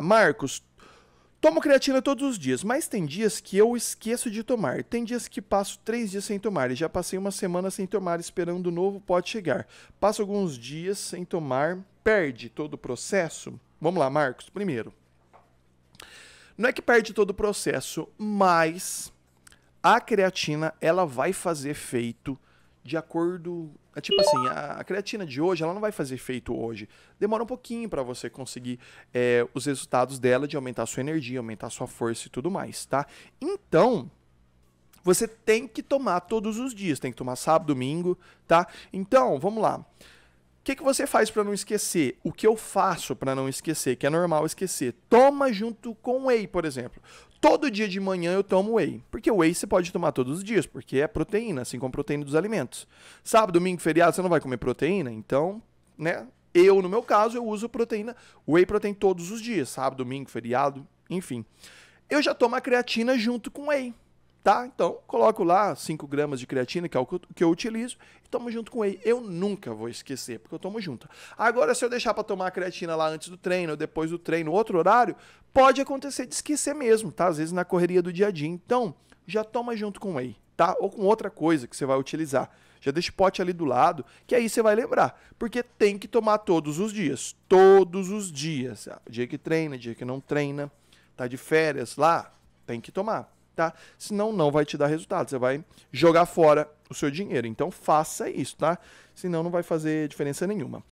Ah, Marcos, tomo creatina todos os dias, mas tem dias que eu esqueço de tomar. Tem dias que passo três dias sem tomar e já passei uma semana sem tomar, esperando o novo pode chegar. Passo alguns dias sem tomar, perde todo o processo? Vamos lá, Marcos, primeiro. Não é que perde todo o processo, mas a creatina ela vai fazer efeito de acordo. É tipo assim, a, creatina de hoje, ela não vai fazer efeito hoje. Demora um pouquinho para você conseguir é, os resultados dela de aumentar a sua energia, aumentar a sua força e tudo mais, tá? Então, você tem que tomar todos os dias, tem que tomar sábado, domingo, tá? Então, vamos lá. O que, que você faz para não esquecer? O que eu faço para não esquecer, que é normal esquecer? Toma junto com whey, por exemplo. Todo dia de manhã eu tomo whey. Porque whey você pode tomar todos os dias, porque é proteína, assim como proteína dos alimentos. Sábado, domingo, feriado, você não vai comer proteína? Então, né? Eu, no meu caso, eu uso proteína, whey protein todos os dias. Sábado, domingo, feriado, enfim. Eu já tomo a creatina junto com whey. Tá? Então, coloco lá 5 gramas de creatina, que é o que eu utilizo, e tomo junto com whey. Eu nunca vou esquecer, porque eu tomo junto. Agora, se eu deixar para tomar a creatina lá antes do treino, depois do treino, outro horário, pode acontecer de esquecer mesmo, tá? Às vezes na correria do dia a dia. Então, já toma junto com whey, tá? Ou com outra coisa que você vai utilizar. Já deixa o pote ali do lado, que aí você vai lembrar. Porque tem que tomar todos os dias. Todos os dias. Ah, dia que treina, dia que não treina, tá de férias lá, tem que tomar tá? Senão não vai te dar resultado. Você vai jogar fora o seu dinheiro. Então faça isso, tá? Senão não vai fazer diferença nenhuma.